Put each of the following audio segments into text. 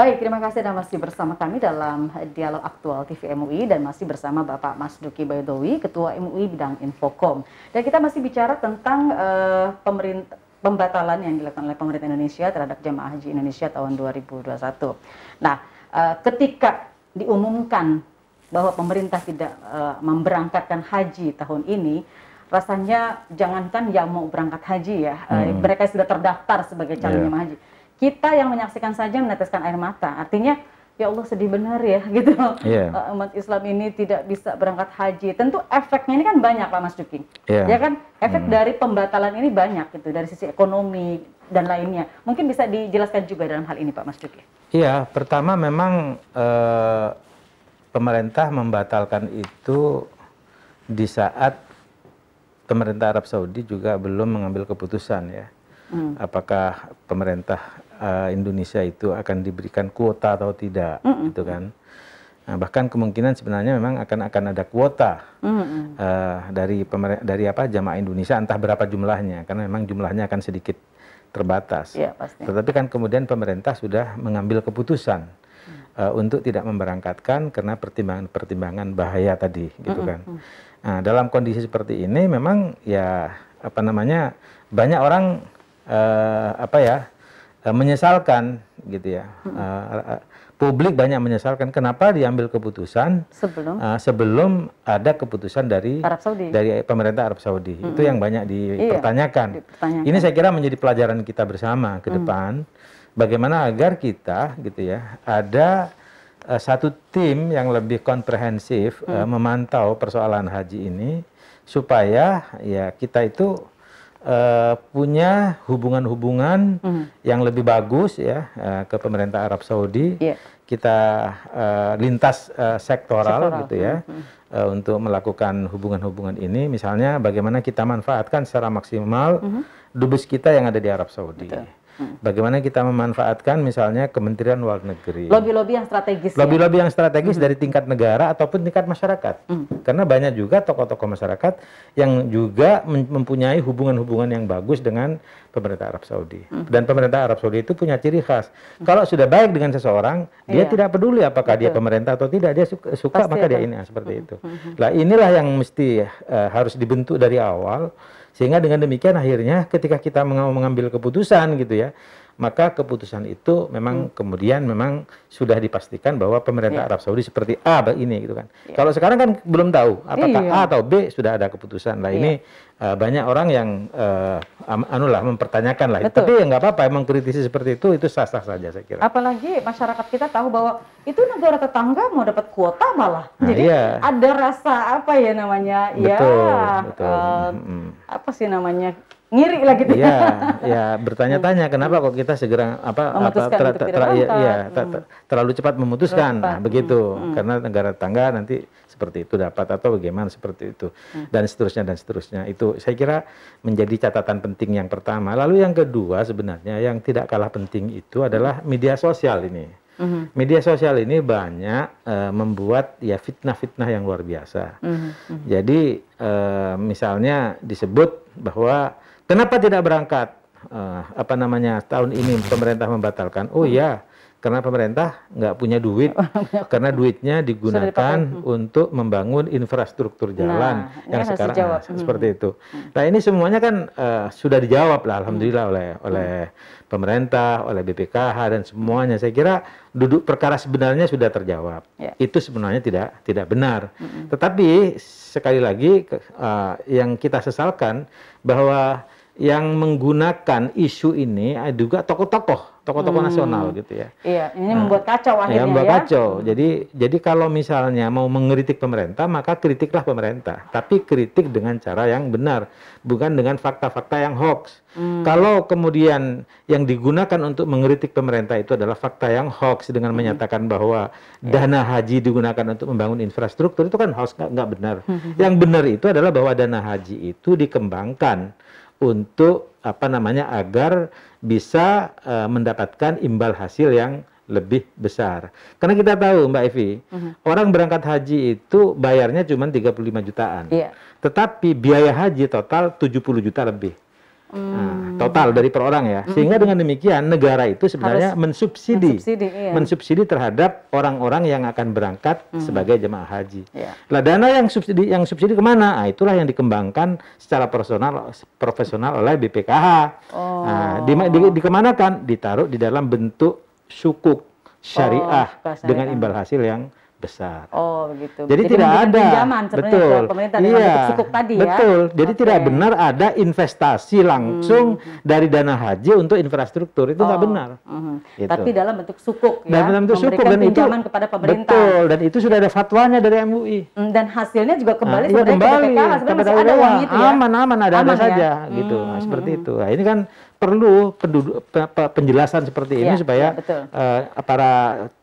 Baik, terima kasih dan masih bersama kami dalam Dialog Aktual TV MUI dan masih bersama Bapak Mas Duki Baidowi, Ketua MUI Bidang Infokom. Dan kita masih bicara tentang uh, eh, pemerintah pembatalan yang dilakukan oleh pemerintah Indonesia terhadap jemaah haji Indonesia tahun 2021. Nah, uh, ketika diumumkan bahwa pemerintah tidak uh, memberangkatkan haji tahun ini, rasanya jangankan yang mau berangkat haji ya, hmm. mereka sudah terdaftar sebagai calon yeah. jemaah haji kita yang menyaksikan saja meneteskan air mata. Artinya ya Allah sedih benar ya gitu yeah. Iya. uh, umat Islam ini tidak bisa berangkat haji tentu efeknya ini kan banyak Pak Mas Duki yeah. ya kan efek hmm. dari pembatalan ini banyak gitu dari sisi ekonomi dan lainnya mungkin bisa dijelaskan juga dalam hal ini Pak Mas Duki iya yeah, pertama memang uh, pemerintah membatalkan itu di saat pemerintah Arab Saudi juga belum mengambil keputusan ya hmm. apakah pemerintah uh, Indonesia itu akan diberikan kuota atau tidak, mm -mm. gitu kan? Nah, bahkan kemungkinan sebenarnya memang akan akan ada kuota mm -mm. uh, dari dari apa jamaah Indonesia entah berapa jumlahnya karena memang jumlahnya akan sedikit terbatas. Ya, pasti. Tetapi kan kemudian pemerintah sudah mengambil keputusan mm. uh, untuk tidak memberangkatkan karena pertimbangan-pertimbangan bahaya tadi gitu mm -mm. kan. Nah, dalam kondisi seperti ini memang ya apa namanya banyak orang uh, apa ya Eh, menyesalkan gitu ya. Hmm. publik banyak menyesalkan kenapa diambil keputusan sebelum sebelum ada keputusan dari Arab Saudi. dari pemerintah Arab Saudi. Hmm. Itu yang banyak iya, dipertanyakan. Iya, dipertanyakan. Ini saya kira menjadi pelajaran kita bersama ke mm. depan bagaimana agar kita gitu ya ada satu tim yang lebih komprehensif hmm. memantau persoalan haji ini supaya ya kita itu uh, punya hubungan-hubungan mm. yang lebih bagus ya uh, ke pemerintah Arab Saudi. Yeah. Kita uh, lintas uh, sektoral, sektoral gitu ya mm -hmm. uh, untuk melakukan hubungan-hubungan ini. Misalnya bagaimana kita manfaatkan secara maksimal mm -hmm. dubes kita yang ada di Arab Saudi. Betul hmm. bagaimana kita memanfaatkan misalnya Kementerian Luar Negeri. Lobby-lobby yang strategis. Ya? Lobby-lobby ya? yang strategis hmm. dari tingkat negara ataupun tingkat masyarakat. Hmm. Karena banyak juga tokoh-tokoh masyarakat yang juga mempunyai hubungan-hubungan yang bagus dengan pemerintah Arab Saudi. Hmm. Dan pemerintah Arab Saudi itu punya ciri khas. Hmm. Kalau sudah baik dengan seseorang, dia iya. tidak peduli apakah Betul. dia pemerintah atau tidak, dia suka, suka maka dia ini ah, seperti hmm. itu. Nah, inilah yang mesti uh, harus dibentuk dari awal sehingga dengan demikian akhirnya ketika kita mengambil keputusan gitu ya, maka keputusan itu memang hmm. kemudian memang sudah dipastikan bahwa pemerintah yeah. Arab Saudi seperti A ini gitu kan. Yeah. Kalau sekarang kan belum tahu apakah yeah. A atau B sudah ada keputusan. Nah yeah. ini uh, banyak orang yang uh, eh, anu lah mempertanyakan lah. Betul. Tapi ya nggak apa-apa emang kritisi seperti itu itu sah-sah saja saya kira. Apalagi masyarakat kita tahu bahwa itu negara tetangga mau dapat kuota malah. Nah, Jadi iya. ada rasa apa ya namanya? Betul, ya betul. Uh, -hmm. apa sih namanya? ngiri lah gitu ya ya bertanya-tanya kenapa kok kita segera apa apa ter, ter, ter, ya, ter, terlalu cepat memutuskan Nah, begitu hmm, hmm. karena negara tetangga nanti seperti itu dapat atau bagaimana seperti itu hmm. dan seterusnya dan seterusnya itu saya kira menjadi catatan penting yang pertama lalu yang kedua sebenarnya yang tidak kalah penting itu adalah media sosial ini Media sosial ini banyak eh, membuat ya fitnah-fitnah yang luar biasa. Jadi eh, misalnya disebut bahwa Kenapa tidak berangkat? Uh, apa namanya tahun ini pemerintah membatalkan? Oh iya, karena pemerintah nggak punya duit, karena duitnya digunakan hmm. untuk membangun infrastruktur nah, jalan nah, yang sekarang nah, seperti hmm. itu. Nah ini semuanya kan uh, sudah dijawab lah, alhamdulillah hmm. oleh oleh pemerintah, oleh BPKH dan semuanya. Saya kira duduk perkara sebenarnya sudah terjawab. Yeah. Itu sebenarnya tidak tidak benar. -hmm. Tetapi sekali lagi uh, yang kita sesalkan bahwa yang menggunakan isu ini eh, juga tokoh-tokoh, tokoh-tokoh hmm. nasional gitu ya. Iya, ini nah, membuat kacau iya, akhirnya ya. Membuat ya. kacau. Jadi jadi kalau misalnya mau mengkritik pemerintah, maka kritiklah pemerintah, tapi kritik dengan cara yang benar, bukan dengan fakta-fakta yang hoax. Hmm. Kalau kemudian yang digunakan untuk mengkritik pemerintah itu adalah fakta yang hoax dengan hmm. menyatakan bahwa ya. dana haji digunakan untuk membangun infrastruktur itu kan hoax nggak benar. Hmm. Yang benar itu adalah bahwa dana haji itu dikembangkan untuk apa namanya agar bisa uh, mendapatkan imbal hasil yang lebih besar. Karena kita tahu Mbak Evi, uh-huh. orang berangkat haji itu bayarnya cuma 35 jutaan. Yeah. Tetapi biaya haji total 70 juta lebih. Nah, hmm. total dari per orang ya. Hmm. Sehingga dengan demikian negara itu sebenarnya Harus mensubsidi mensubsidi, iya. mensubsidi terhadap orang-orang yang akan berangkat hmm. sebagai jemaah haji. Yeah. Lah dana yang subsidi yang subsidi kemana? Nah, itulah yang dikembangkan secara personal profesional oleh BPKH. Oh. Nah, di, di, dikemanakan? Ditaruh di dalam bentuk sukuk syariah oh, dengan imbal hasil yang besar. Oh begitu. Jadi, Jadi tidak ada. Pinjaman betul. Pemerintah iya. Sukuk tadi ya. Betul. Jadi okay. tidak benar ada investasi langsung hmm. dari dana haji untuk infrastruktur itu tidak oh. benar. Hmm. Gitu. Tapi dalam bentuk sukuk ya. Dalam bentuk sukuk dan itu kepada pemerintah. Betul. Dan itu sudah ada fatwanya dari MUI. Hmm, dan hasilnya juga kembali nah, iya, kembali ke Sebenarnya masih ada e uang itu ya. Aman aman ada ya? aman, saja gitu. hmm. gitu. Nah, seperti hmm. itu. Nah, ini kan perlu penjelasan seperti ini ya, supaya ya, uh, eh, para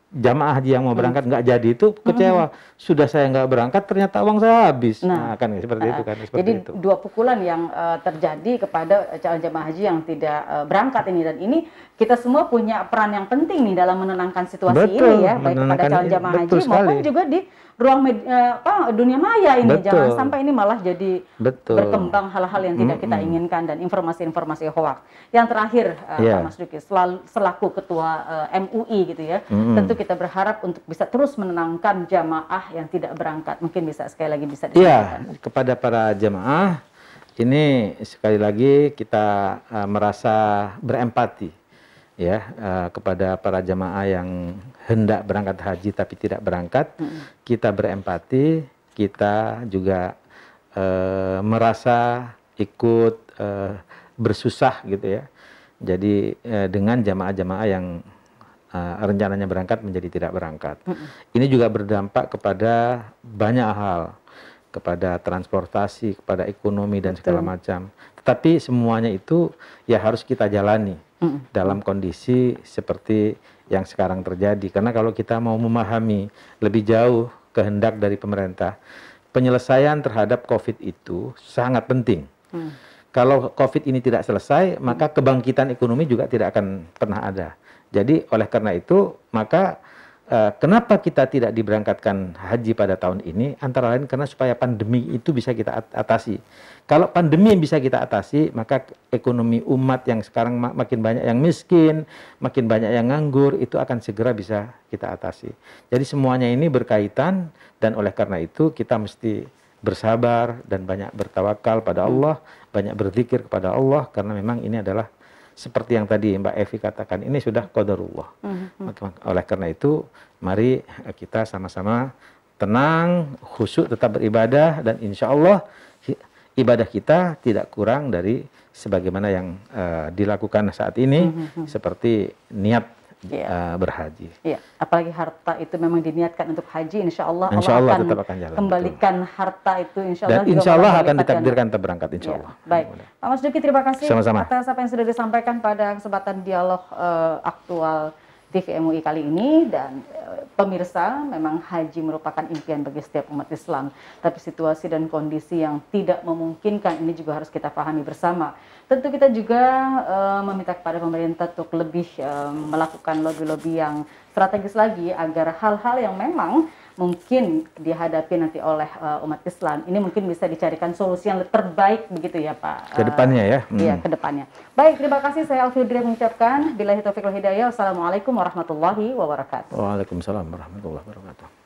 jamaah haji yang mau hmm. berangkat nggak hmm. jadi itu hmm. kecewa hmm. sudah saya nggak berangkat ternyata uang saya habis nah, nah kan seperti uh, itu kan seperti jadi itu. dua pukulan yang uh, terjadi kepada eh, calon jamaah haji yang tidak uh, berangkat ini dan ini kita semua punya peran yang penting nih dalam menenangkan situasi betul, ini ya baik kepada calon jamaah haji haji sekali. maupun juga di ruang med, apa dunia maya ini betul. jangan sampai ini malah jadi betul. berkembang hal-hal yang tidak mm -hmm. kita inginkan dan informasi-informasi hoax yang terakhir uh, yeah. Mas Duki selaku ketua uh, MUI gitu ya mm -hmm. tentu kita berharap untuk bisa terus menenangkan jamaah yang tidak berangkat. Mungkin bisa sekali lagi bisa iya, disampaikan. Ya, kepada para jamaah ini sekali lagi kita uh, merasa berempati ya uh, kepada para jamaah yang hendak berangkat haji tapi tidak berangkat. Hmm. Kita berempati, kita juga uh, merasa ikut uh, bersusah gitu ya. Jadi dengan jamaah-jamaah yang uh, rencananya berangkat menjadi tidak berangkat. Mm -hmm. Ini juga berdampak kepada banyak hal, kepada transportasi, kepada ekonomi dan Betul. segala macam. Tetapi semuanya itu ya harus kita jalani mm -hmm. dalam kondisi seperti yang sekarang terjadi. Karena kalau kita mau memahami lebih jauh kehendak dari pemerintah, penyelesaian terhadap COVID itu sangat penting. Mm. Kalau COVID ini tidak selesai, maka kebangkitan ekonomi juga tidak akan pernah ada. Jadi oleh karena itu, maka eh, kenapa kita tidak diberangkatkan haji pada tahun ini? Antara lain karena supaya pandemi itu bisa kita atasi. Kalau pandemi yang bisa kita atasi, maka ekonomi umat yang sekarang mak makin banyak yang miskin, makin banyak yang nganggur, itu akan segera bisa kita atasi. Jadi semuanya ini berkaitan dan oleh karena itu kita mesti bersabar dan banyak bertawakal pada hmm. Allah, banyak berzikir kepada Allah karena memang ini adalah seperti yang tadi Mbak Evi katakan ini sudah qadarullah. hmm, hmm. Oleh karena itu mari eh, kita sama-sama tenang, khusyuk tetap beribadah dan insya Allah ibadah kita tidak kurang dari sebagaimana yang uh, dilakukan saat ini hmm, hmm seperti niat yeah. Iya. uh, berhaji. Yeah. Apalagi harta itu memang diniatkan untuk haji, insya Allah, insya Allah Allah akan, akan jalan, kembalikan betul. harta itu, insya Allah. Dan insya Allah akan ditakdirkan terberangkat, insya yeah. Allah. Baik, Pak Mas Duki terima kasih Sama -sama. atas apa yang sudah disampaikan pada kesempatan dialog uh, aktual TV MUI kali ini dan eh, pemirsa memang haji merupakan impian bagi setiap umat Islam. Tapi situasi dan kondisi yang tidak memungkinkan ini juga harus kita pahami bersama. Tentu kita juga uh, meminta kepada pemerintah untuk lebih uh, melakukan lobby-lobby yang strategis lagi agar hal-hal yang memang mungkin dihadapi nanti oleh uh, umat Islam ini mungkin bisa dicarikan solusi yang terbaik begitu ya Pak. Kedepannya ya. Eh, iya, hmm. Iya kedepannya. Baik terima kasih saya Alfidri mengucapkan bila taufiq wal hidayah. Wassalamualaikum warahmatullahi wabarakatuh. Waalaikumsalam warahmatullahi wabarakatuh.